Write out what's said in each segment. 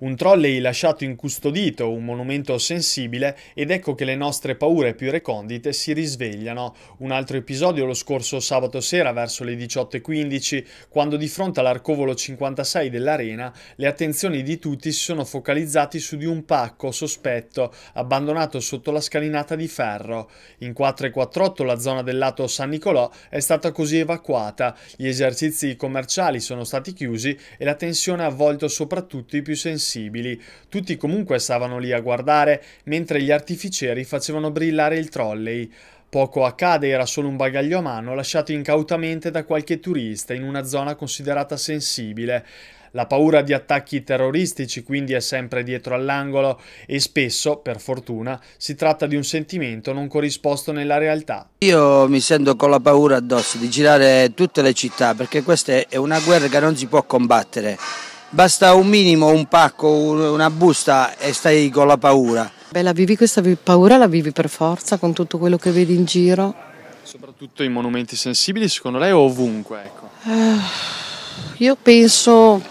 Un trolley lasciato incustodito, un monumento sensibile, ed ecco che le nostre paure più recondite si risvegliano. Un altro episodio lo scorso sabato sera verso le 18.15, quando di fronte all'arcovolo 56 dell'arena le attenzioni di tutti si sono focalizzate su di un pacco sospetto abbandonato sotto la scalinata di ferro. In 448 la zona del lato San Nicolò è stata così evacuata, gli esercizi commerciali sono stati chiusi e la tensione ha avvolto soprattutto i più sensibili possibili. Tutti comunque stavano lì a guardare, mentre gli artificieri facevano brillare il trolley. Poco accade, era solo un bagaglio a mano lasciato incautamente da qualche turista in una zona considerata sensibile. La paura di attacchi terroristici quindi è sempre dietro all'angolo e spesso, per fortuna, si tratta di un sentimento non corrisposto nella realtà. Io mi sento con la paura addosso di girare tutte le città perché questa è una guerra che non si può combattere basta un minimo, un pacco, una busta e stai con la paura. Beh, la vivi questa paura, la vivi per forza con tutto quello che vedi in giro. Soprattutto in monumenti sensibili, secondo lei, o ovunque? Ecco. Eh, io penso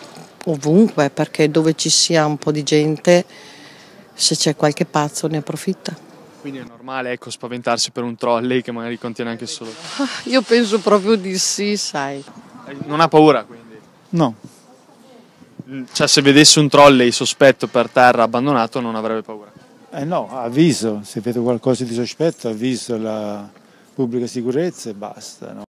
ovunque, perché dove ci sia un po' di gente, se c'è qualche pazzo ne approfitta. Quindi è normale ecco, spaventarsi per un trolley che magari contiene anche solo. Ah, io penso proprio di sì, sai. Non ha paura quindi? No. Cioè se vedesse un trolley sospetto per terra abbandonato non avrebbe paura? Eh no, avviso, se vedo qualcosa di sospetto avviso la pubblica sicurezza e basta. No?